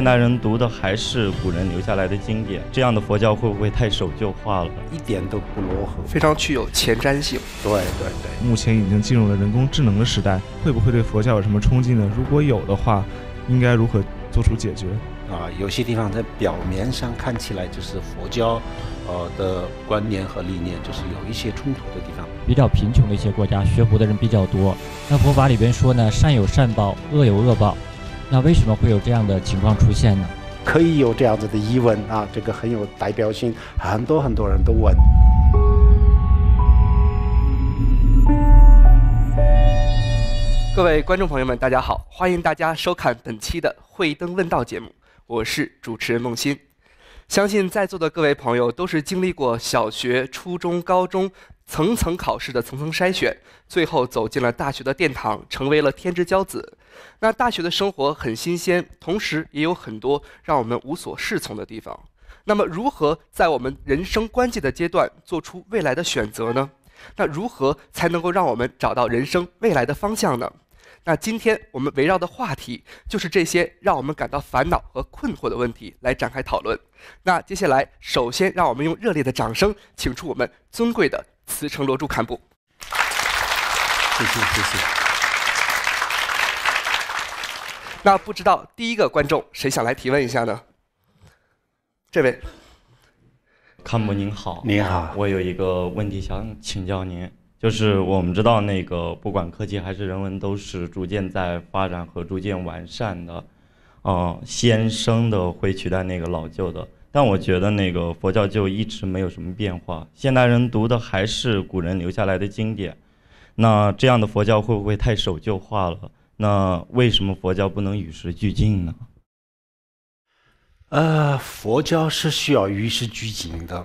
现代人读的还是古人留下来的经典，这样的佛教会不会太守旧化了？一点都不罗嗦，非常具有前瞻性。对对对，目前已经进入了人工智能的时代，会不会对佛教有什么冲击呢？如果有的话，应该如何做出解决？啊，有些地方在表面上看起来就是佛教，呃的观念和理念就是有一些冲突的地方。比较贫穷的一些国家，学佛的人比较多。那佛法里边说呢，善有善报，恶有恶报。那为什么会有这样的情况出现呢？可以有这样子的疑问啊，这个很有代表性，很多很多人都问。各位观众朋友们，大家好，欢迎大家收看本期的《慧灯问道》节目，我是主持人孟欣。相信在座的各位朋友都是经历过小学、初中、高中。层层考试的层层筛选，最后走进了大学的殿堂，成为了天之骄子。那大学的生活很新鲜，同时也有很多让我们无所适从的地方。那么，如何在我们人生关键的阶段做出未来的选择呢？那如何才能够让我们找到人生未来的方向呢？那今天我们围绕的话题就是这些让我们感到烦恼和困惑的问题来展开讨论。那接下来，首先让我们用热烈的掌声，请出我们尊贵的。辞呈罗柱坎布，谢谢谢谢。那不知道第一个观众谁想来提问一下呢？这位，坎布您好，您好，我有一个问题想请教您，就是我们知道那个不管科技还是人文都是逐渐在发展和逐渐完善的，呃，先生的会取代那个老旧的。但我觉得那个佛教就一直没有什么变化，现代人读的还是古人留下来的经典，那这样的佛教会不会太守旧化了？那为什么佛教不能与时俱进呢？呃，佛教是需要与时俱进的，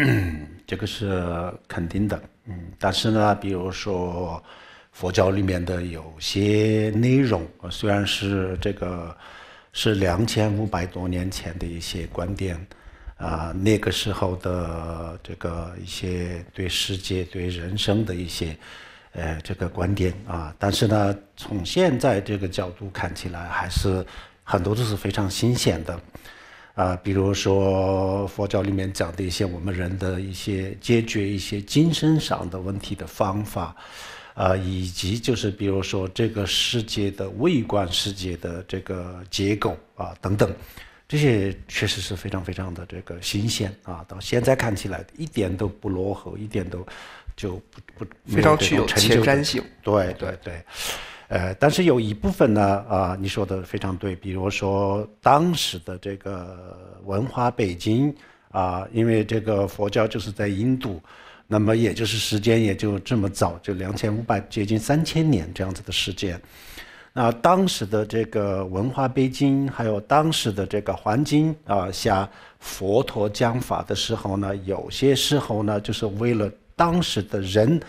这个是肯定的。嗯，但是呢，比如说佛教里面的有些内容，虽然是这个。是两千五百多年前的一些观点，啊，那个时候的这个一些对世界、对人生的一些，呃，这个观点啊，但是呢，从现在这个角度看起来，还是很多都是非常新鲜的，啊，比如说佛教里面讲的一些我们人的一些解决一些精神上的问题的方法。呃，以及就是比如说这个世界的微观世界的这个结构啊等等，这些确实是非常非常的这个新鲜啊，到现在看起来一点都不落后，一点都不就不非常具有前瞻性。对对对，呃，但是有一部分呢啊，你说的非常对，比如说当时的这个文化背景啊，因为这个佛教就是在印度。那么也就是时间也就这么早，就两千五百接近三千年这样子的时间。那当时的这个文化背景，还有当时的这个环境啊，像佛陀讲法的时候呢，有些时候呢，就是为了当时的人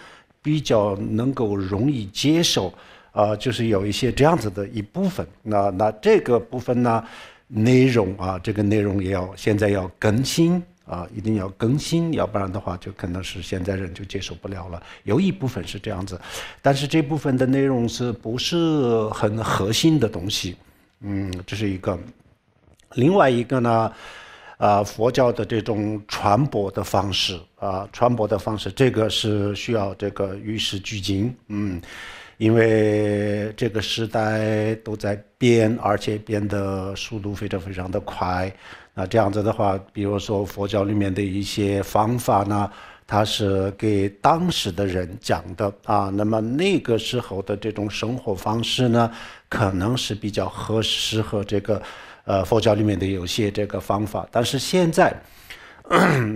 比较能够容易接受，啊，就是有一些这样子的一部分。那那这个部分呢，内容啊，这个内容也要现在要更新。啊，一定要更新，要不然的话就可能是现在人就接受不了了。有一部分是这样子，但是这部分的内容是不是很核心的东西？嗯，这是一个。另外一个呢，啊，佛教的这种传播的方式啊，传播的方式，这个是需要这个与时俱进。嗯，因为这个时代都在变，而且变得速度非常非常的快。那这样子的话，比如说佛教里面的一些方法呢，它是给当时的人讲的啊。那么那个时候的这种生活方式呢，可能是比较合适合这个，呃，佛教里面的有些这个方法。但是现在，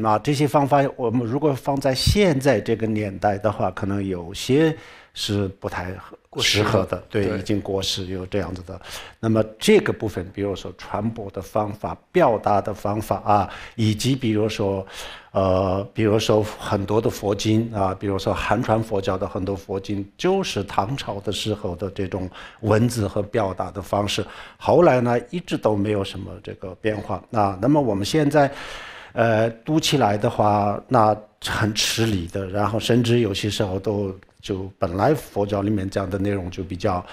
那这些方法我们如果放在现在这个年代的话，可能有些。是不太适合的，对，已经过时有这样子的。那么这个部分，比如说传播的方法、表达的方法啊，以及比如说，呃，比如说很多的佛经啊，比如说汉传佛教的很多佛经，就是唐朝的时候的这种文字和表达的方式。后来呢，一直都没有什么这个变化啊。那么我们现在，呃，读起来的话，那很吃力的，然后甚至有些时候都。就本来佛教里面讲的内容就比较，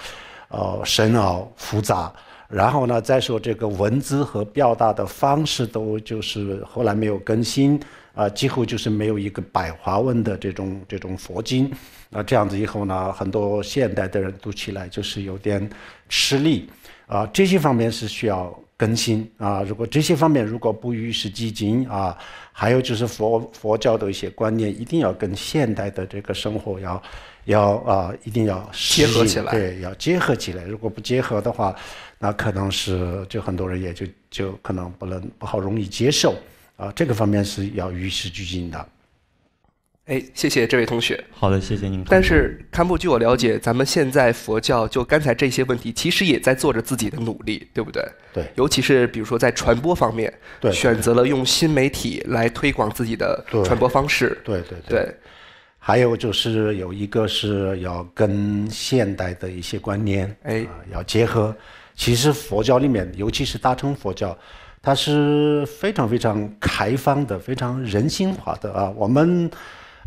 呃深奥复杂，然后呢再说这个文字和表达的方式都就是后来没有更新，啊几乎就是没有一个百华文的这种这种佛经，啊这样子以后呢很多现代的人读起来就是有点吃力，啊这些方面是需要。更新啊！如果这些方面如果不与时俱进啊，还有就是佛佛教的一些观念，一定要跟现代的这个生活要要啊，一定要结合起来，对，要结合起来。如果不结合的话，那可能是就很多人也就就可能不能不好容易接受啊。这个方面是要与时俱进的。哎，谢谢这位同学。好的，谢谢您。但是，堪布，据我了解，咱们现在佛教就刚才这些问题，其实也在做着自己的努力，对不对？对。尤其是比如说在传播方面，对，选择了用新媒体来推广自己的传播方式。对对对。对，还有就是有一个是要跟现代的一些观念哎要结合。其实佛教里面，尤其是大乘佛教，它是非常非常开放的，非常人性化的啊。我们。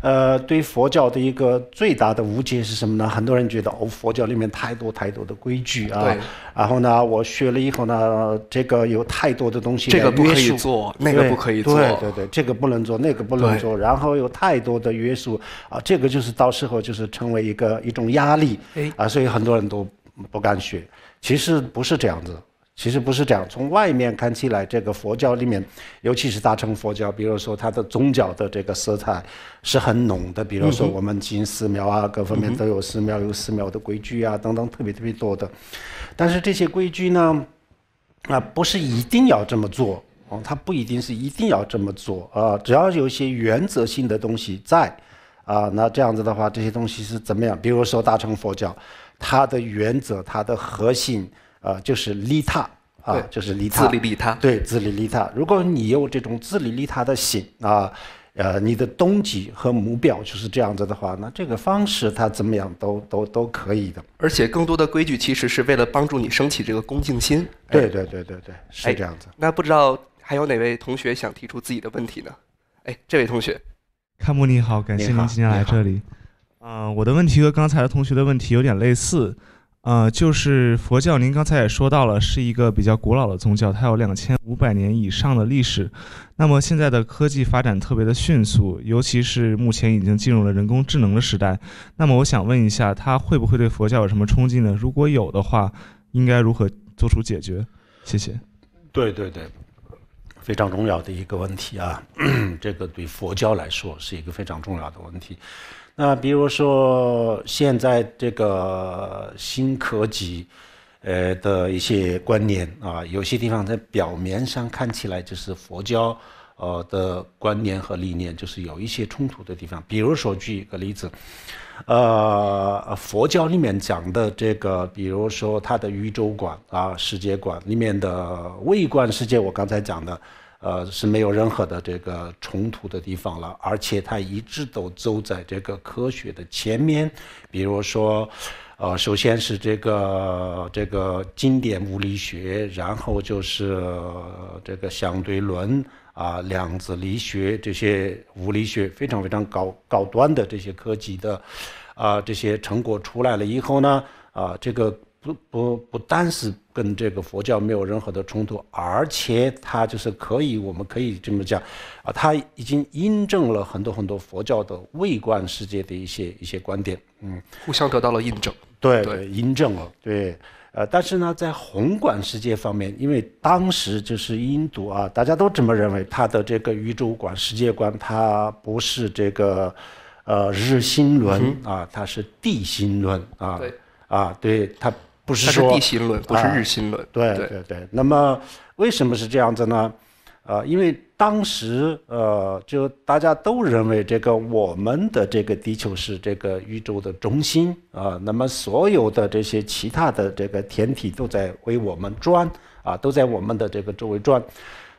呃，对佛教的一个最大的误解是什么呢？很多人觉得哦，佛教里面太多太多的规矩啊。对。然后呢，我学了以后呢，这个有太多的东西，这个不可以做，那个不可以做。对对对，这个不能做，那个不能做，然后有太多的约束啊，这个就是到时候就是成为一个一种压力。哎。啊，所以很多人都不敢学。其实不是这样子。其实不是这样，从外面看起来，这个佛教里面，尤其是大乘佛教，比如说它的宗教的这个色彩是很浓的，比如说我们进寺庙啊，各方面都有寺庙，有寺庙的规矩啊，等等，特别特别多的。但是这些规矩呢，啊，不是一定要这么做哦，它不一定是一定要这么做啊，只要有一些原则性的东西在啊，那这样子的话，这些东西是怎么样？比如说大乘佛教，它的原则，它的核心。啊，就是利他啊，就是利他，自利利他，对，自利利他。如果你有这种自利利他的心啊，呃，你的动机和目标就是这样子的话，那这个方式它怎么样都都都可以的。而且更多的规矩其实是为了帮助你升起这个恭敬心。对对对对对，是这样子。那不知道还有哪位同学想提出自己的问题呢？哎，这位同学，看木你好，感谢您今天来这里。嗯，我的问题和刚才的同学的问题有点类似。呃，就是佛教，您刚才也说到了，是一个比较古老的宗教，它有两千五百年以上的历史。那么现在的科技发展特别的迅速，尤其是目前已经进入了人工智能的时代。那么我想问一下，它会不会对佛教有什么冲击呢？如果有的话，应该如何做出解决？谢谢。对对对，非常重要的一个问题啊，这个对佛教来说是一个非常重要的问题。那比如说现在这个新科技，呃的一些观念啊，有些地方在表面上看起来就是佛教，呃的观念和理念就是有一些冲突的地方。比如说举一个例子，呃，佛教里面讲的这个，比如说它的宇宙观啊、世界观里面的微观世界，我刚才讲的。呃，是没有任何的这个冲突的地方了，而且他一直都走在这个科学的前面。比如说，呃，首先是这个这个经典物理学，然后就是这个相对论啊，量子力学这些物理学非常非常高高端的这些科技的啊这些成果出来了以后呢，啊这个。不不不，单是跟这个佛教没有任何的冲突，而且它就是可以，我们可以这么讲，啊，它已经印证了很多很多佛教的微观世界的一些一些观点，嗯，互相得到了印证，对对，印证了，对，呃，但是呢，在宏观世界方面，因为当时就是印度啊，大家都这么认为，它的这个宇宙观、世界观，它不是这个，呃，日心论啊，它是地心论啊，对，啊，对，它。不是地心论，不是日心论。对对对。那么为什么是这样子呢？呃，因为当时呃，就大家都认为这个我们的这个地球是这个宇宙的中心啊。那么所有的这些其他的这个天体都在为我们转啊，都在我们的这个周围转，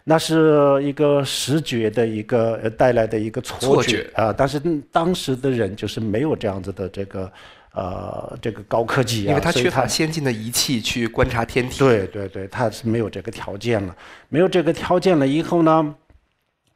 那是一个视觉的一个带来的一个错觉啊。但是当时的人就是没有这样子的这个。呃，这个高科技，因为它缺乏先进的仪器去观察天体。对对对，它是没有这个条件了，没有这个条件了以后呢，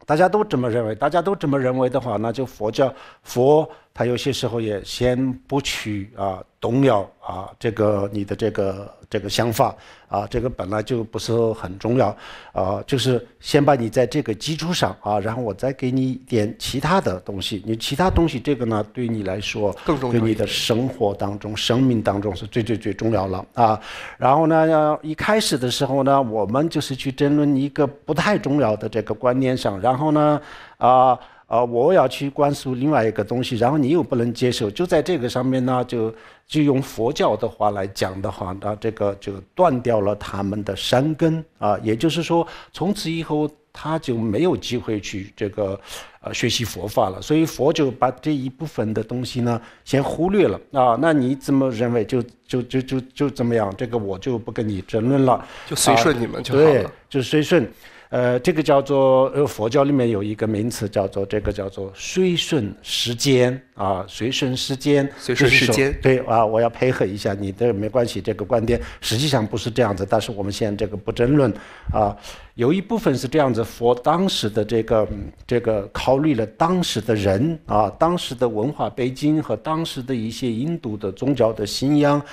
大家都这么认为，大家都这么认为的话，那就佛教佛他有些时候也先不取啊。重要啊，这个你的这个这个想法啊，这个本来就不是很重要，啊，就是先把你在这个基础上啊，然后我再给你一点其他的东西，你其他东西这个呢，对你来说，对你的生活当中、生命当中是最最最重要了啊。然后呢，要一开始的时候呢，我们就是去争论一个不太重要的这个观念上，然后呢，啊。啊，我要去灌输另外一个东西，然后你又不能接受，就在这个上面呢，就就用佛教的话来讲的话，那这个就断掉了他们的山根啊，也就是说，从此以后他就没有机会去这个呃学习佛法了。所以佛就把这一部分的东西呢先忽略了啊。那你怎么认为？就就就就就怎么样？这个我就不跟你争论了，就随顺你们就好了，就随顺。呃，这个叫做呃，佛教里面有一个名词叫做这个叫做随顺时间啊，随顺时间，随顺时间，对啊，我要配合一下你的，没关系，这个观点实际上不是这样子，但是我们现在这个不争论啊，有一部分是这样子，佛当时的这个这个考虑了当时的人啊，当时的文化背景和当时的一些印度的宗教的信仰。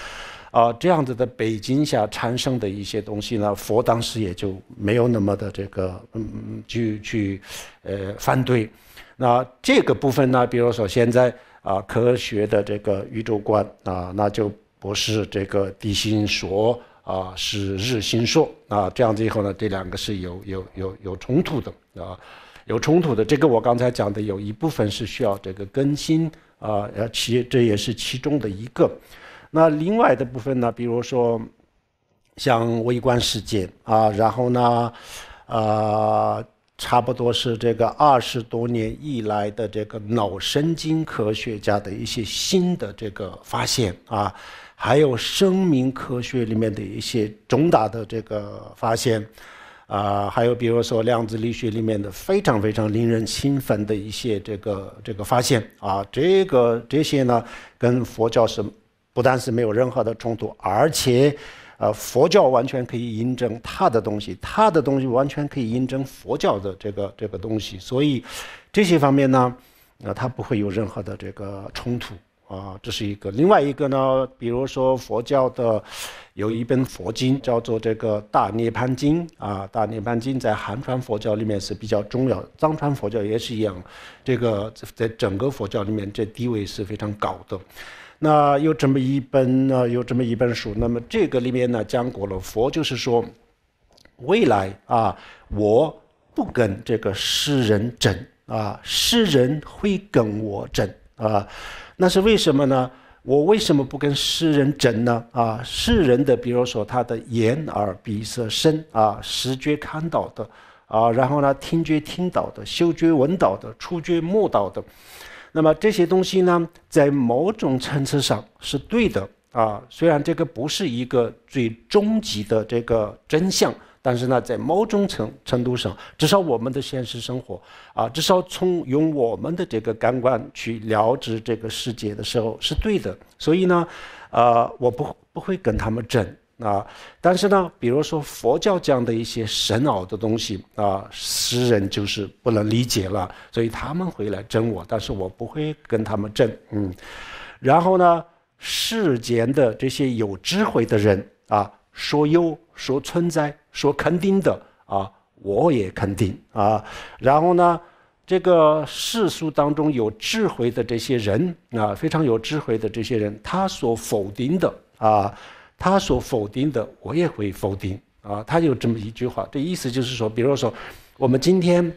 啊，这样子的背景下产生的一些东西呢，佛当时也就没有那么的这个，嗯嗯，去去，呃，反对。那这个部分呢，比如说现在啊，科学的这个宇宙观啊，那就不是这个地心说啊，是日心说啊。这样子以后呢，这两个是有有有有冲突的啊，有冲突的。这个我刚才讲的有一部分是需要这个更新啊，其这也是其中的一个。那另外的部分呢，比如说像微观世界啊，然后呢，呃，差不多是这个二十多年以来的这个脑神经科学家的一些新的这个发现啊，还有生命科学里面的一些重大的这个发现啊，还有比如说量子力学里面的非常非常令人兴奋的一些这个这个发现啊，这个这些呢，跟佛教是。不但是没有任何的冲突，而且，呃，佛教完全可以印证他的东西，他的东西完全可以印证佛教的这个这个东西。所以，这些方面呢，呃，他不会有任何的这个冲突啊。这是一个。另外一个呢，比如说佛教的有一本佛经叫做这个《大涅槃经》啊，《大涅槃经》在汉传佛教里面是比较重要，藏传佛教也是一样。这个在整个佛教里面，这地位是非常高的。那有这么一本呢？有这么一本书。那么这个里面呢讲过了，佛就是说，未来啊，我不跟这个世人争啊，世人会跟我争啊，那是为什么呢？我为什么不跟世人争呢？啊，世人的比如说他的眼耳鼻舌身啊，视觉看到的啊，然后呢听觉听到的，嗅觉闻到的，触觉摸到的。那么这些东西呢，在某种层次上是对的啊。虽然这个不是一个最终极的这个真相，但是呢，在某种程程度上，至少我们的现实生活啊，至少从用我们的这个感官去了知这个世界的时候是对的。所以呢，呃，我不不会跟他们争。啊，但是呢，比如说佛教这样的一些神奥的东西啊，世人就是不能理解了，所以他们会来争我，但是我不会跟他们争。嗯，然后呢，世间的这些有智慧的人啊，说有，说存在，说肯定的啊，我也肯定啊。然后呢，这个世俗当中有智慧的这些人啊，非常有智慧的这些人，他所否定的啊。他所否定的，我也会否定啊。他有这么一句话，这意思就是说，比如说，我们今天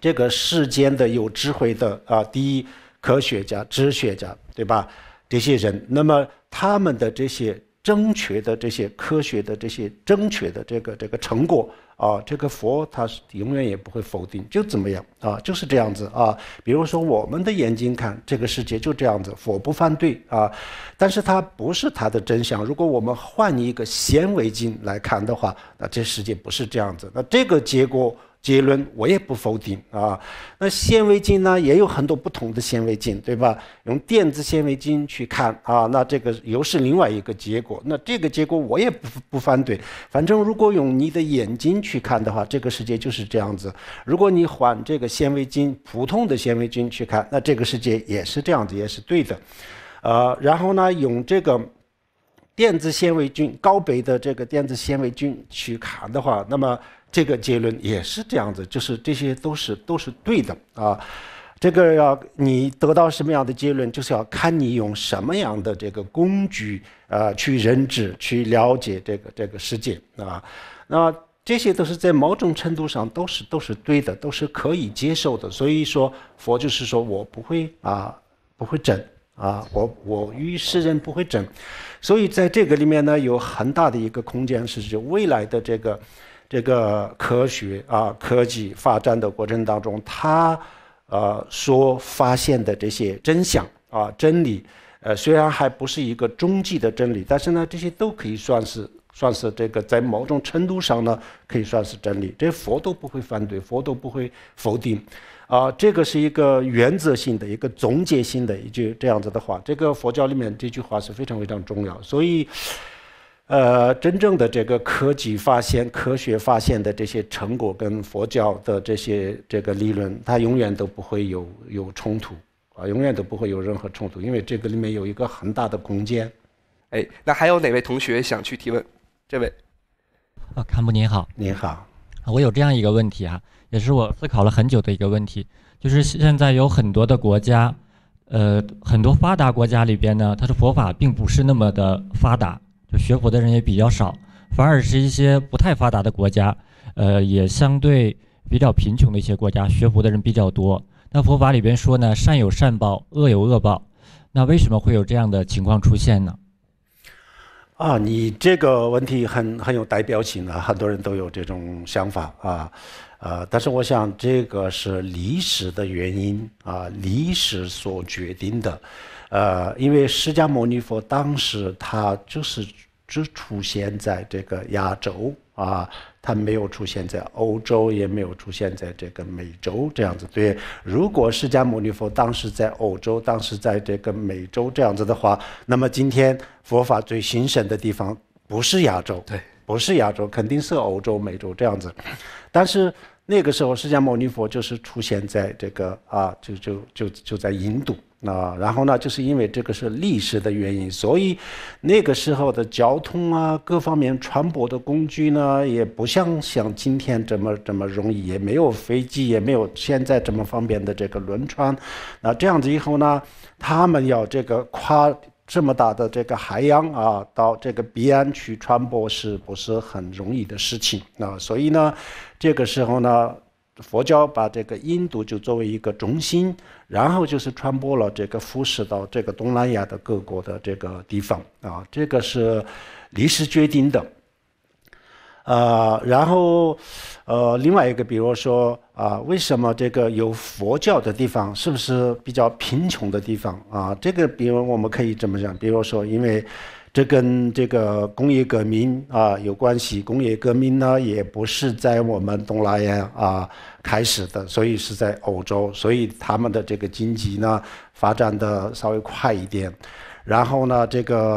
这个世间的有智慧的啊，第一科学家、哲学家，对吧？这些人，那么他们的这些。正确的这些科学的这些正确的这个这个成果啊，这个佛他永远也不会否定，就怎么样啊，就是这样子啊。比如说我们的眼睛看这个世界就这样子，佛不反对啊，但是它不是它的真相。如果我们换一个显微镜来看的话，那这世界不是这样子，那这个结果。结论我也不否定啊，那显微镜呢也有很多不同的显微镜，对吧？用电子显微镜去看啊，那这个又是另外一个结果。那这个结果我也不不反对。反正如果用你的眼睛去看的话，这个世界就是这样子；如果你换这个显微镜，普通的显微镜去看，那这个世界也是这样子，也是对的。呃，然后呢，用这个电子显微镜、高倍的这个电子显微镜去看的话，那么。这个结论也是这样子，就是这些都是都是对的啊。这个要你得到什么样的结论，就是要看你用什么样的这个工具啊去认知、去了解这个这个世界啊。那这些都是在某种程度上都是都是对的，都是可以接受的。所以说，佛就是说我不会啊，不会整啊，我我与世人不会整。所以在这个里面呢，有很大的一个空间，是指未来的这个。这个科学啊，科技发展的过程当中，他呃所发现的这些真相啊，真理，呃，虽然还不是一个终极的真理，但是呢，这些都可以算是算是这个在某种程度上呢，可以算是真理。这佛都不会反对，佛都不会否定，啊，这个是一个原则性的一个总结性的一句这样子的话。这个佛教里面这句话是非常非常重要，所以。呃，真正的这个科技发现、科学发现的这些成果，跟佛教的这些这个理论，它永远都不会有有冲突啊，永远都不会有任何冲突，因为这个里面有一个很大的空间。哎，那还有哪位同学想去提问？这位啊，看姆，您好，您好，我有这样一个问题啊，也是我思考了很久的一个问题，就是现在有很多的国家，呃，很多发达国家里边呢，它的佛法并不是那么的发达。学佛的人也比较少，反而是一些不太发达的国家，呃，也相对比较贫穷的一些国家，学佛的人比较多。那佛法里边说呢，善有善报，恶有恶报。那为什么会有这样的情况出现呢？啊，你这个问题很很有代表性啊，很多人都有这种想法啊，啊，但是我想这个是历史的原因啊，历史所决定的。呃，因为释迦牟尼佛当时他就是只出现在这个亚洲啊，他没有出现在欧洲，也没有出现在这个美洲这样子。对，如果释迦牟尼佛当时在欧洲，当时在这个美洲这样子的话，那么今天佛法最兴盛的地方不是亚洲，对，不是亚洲，肯定是欧洲、美洲这样子。但是那个时候，释迦牟尼佛就是出现在这个啊，就就就就在印度。那然后呢，就是因为这个是历史的原因，所以那个时候的交通啊，各方面传播的工具呢，也不像像今天这么这么容易，也没有飞机，也没有现在这么方便的这个轮船。那这样子以后呢，他们要这个跨这么大的这个海洋啊，到这个彼岸去传播，是不是很容易的事情？那所以呢，这个时候呢。佛教把这个印度就作为一个中心，然后就是传播了这个，辐射到这个东南亚的各国的这个地方啊，这个是历史决定的。呃，然后呃，另外一个，比如说啊，为什么这个有佛教的地方是不是比较贫穷的地方啊？这个，比如我们可以怎么讲？比如说，因为。这跟这个工业革命啊有关系。工业革命呢也不是在我们东南亚啊开始的，所以是在欧洲，所以他们的这个经济呢发展的稍微快一点。然后呢，这个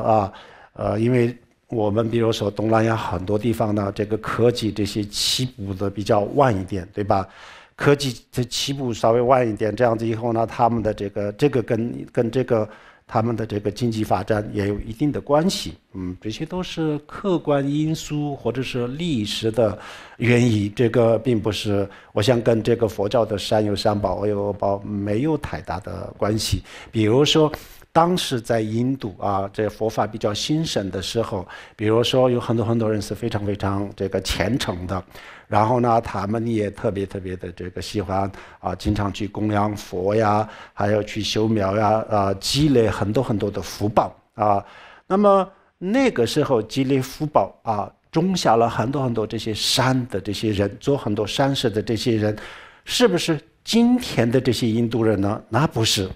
啊呃，因为我们比如说东南亚很多地方呢，这个科技这些起步的比较晚一点，对吧？科技这起步稍微晚一点，这样子以后呢，他们的这个这个跟跟这个。他们的这个经济发展也有一定的关系，嗯，这些都是客观因素或者是历史的原因，这个并不是我想跟这个佛教的善有善报、恶有恶报没有太大的关系，比如说。当时在印度啊，这佛法比较兴盛的时候，比如说有很多很多人是非常非常这个虔诚的，然后呢，他们也特别特别的这个喜欢啊，经常去供养佛呀，还要去修庙呀，啊，积累很多很多的福报啊。那么那个时候积累福报啊，种下了很多很多这些善的这些人，做很多善事的这些人，是不是今天的这些印度人呢？那不是。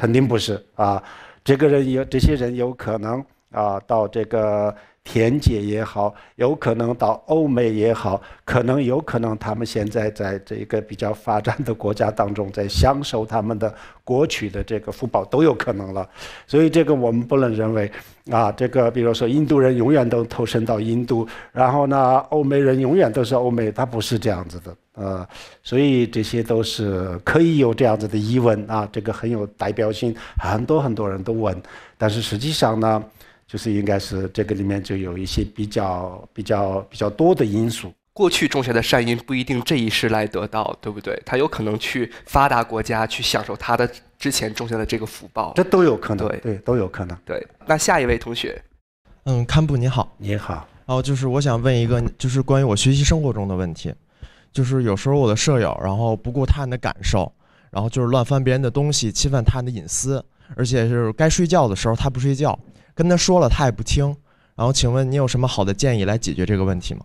肯定不是啊！这个人有，这些人有可能啊，到这个。田姐也好，有可能到欧美也好，可能有可能他们现在在这个比较发展的国家当中，在享受他们的国取的这个福报都有可能了，所以这个我们不能认为啊，这个比如说印度人永远都投身到印度，然后呢，欧美人永远都是欧美，他不是这样子的啊，所以这些都是可以有这样子的疑问啊，这个很有代表性，很多很多人都问，但是实际上呢？就是应该是这个里面就有一些比较比较比较多的因素。过去种下的善因不一定这一世来得到，对不对？他有可能去发达国家去享受他的之前种下的这个福报。这都有可能。对，都有可能。对，那下一位同学，嗯，堪布你好，你好。哦，就是我想问一个，就是关于我学习生活中的问题，就是有时候我的舍友，然后不顾他人的感受，然后就是乱翻别人的东西，侵犯他人的隐私，而且是该睡觉的时候他不睡觉。跟他说了，他也不听。然后，请问你有什么好的建议来解决这个问题吗？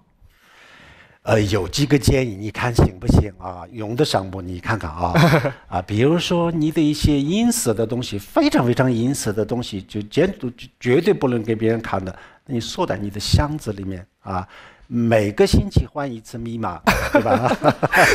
呃，有几个建议，你看行不行啊？用得上不？你看看啊 啊，比如说你的一些隐私的东西，非常非常隐私的东西，就监督绝对不能给别人看的。你锁在你的箱子里面啊，每个星期换一次密码，对吧？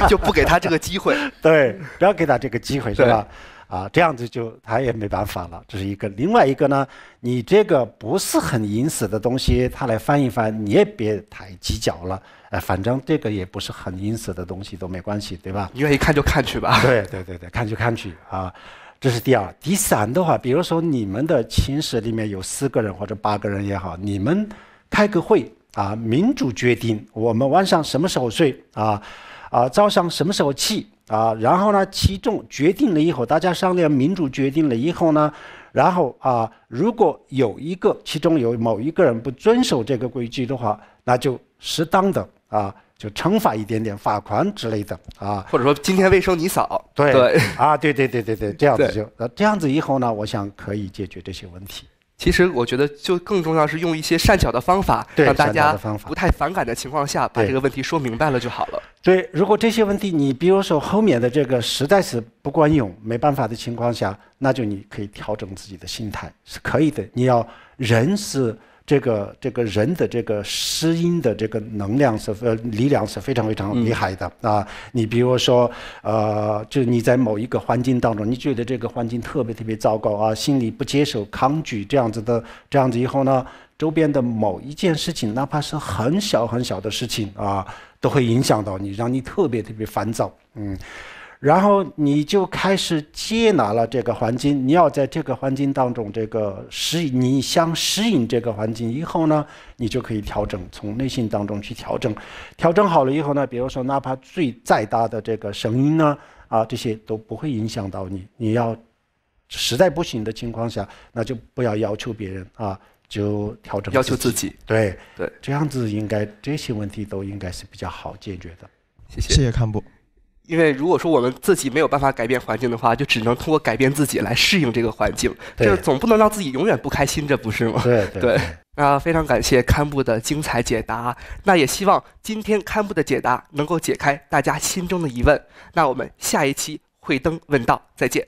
就不给他这个机会。对，不要给他这个机会，是吧？啊，这样子就他也没办法了。这是一个，另外一个呢，你这个不是很隐私的东西，他来翻一翻，你也别太计较了。哎，反正这个也不是很隐私的东西，都没关系，对吧？你愿意看就看去吧。对对对对，看去看去啊。这是第二、第三的话，比如说你们的寝室里面有四个人或者八个人也好，你们开个会啊，民主决定我们晚上什么时候睡啊，啊，早上什么时候起。啊，然后呢？其中决定了以后，大家商量民主决定了以后呢，然后啊，如果有一个其中有某一个人不遵守这个规矩的话，那就适当的啊，就惩罚一点点罚款之类的啊，或者说今天未收你扫，对，啊，对对对对对，这样子就这样子以后呢，我想可以解决这些问题。其实我觉得，就更重要是用一些善巧的方法，让大家不太反感的情况下，把这个问题说明白了就好了。对，如果这些问题，你比如说后面的这个实在是不管用、没办法的情况下，那就你可以调整自己的心态，是可以的。你要人是。这个这个人的这个湿音的这个能量是呃力量是非常非常厉害的啊！你比如说，呃，就你在某一个环境当中，你觉得这个环境特别特别糟糕啊，心里不接受抗拒这样子的这样子以后呢，周边的某一件事情，哪怕是很小很小的事情啊，都会影响到你，让你特别特别烦躁，嗯。然后你就开始接纳了这个环境，你要在这个环境当中，这个适应，你想适应这个环境以后呢，你就可以调整，从内心当中去调整。调整好了以后呢，比如说哪怕最再大的这个声音呢，啊，这些都不会影响到你。你要实在不行的情况下，那就不要要求别人啊，就调整。要求自己。对对，这样子应该这些问题都应该是比较好解决的。谢谢。谢谢康博。因为如果说我们自己没有办法改变环境的话，就只能通过改变自己来适应这个环境。就是总不能让自己永远不开心，这不是吗？对对。那非常感谢堪布的精彩解答。那也希望今天堪布的解答能够解开大家心中的疑问。那我们下一期会登问道再见。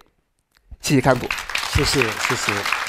谢谢堪布。谢谢谢谢。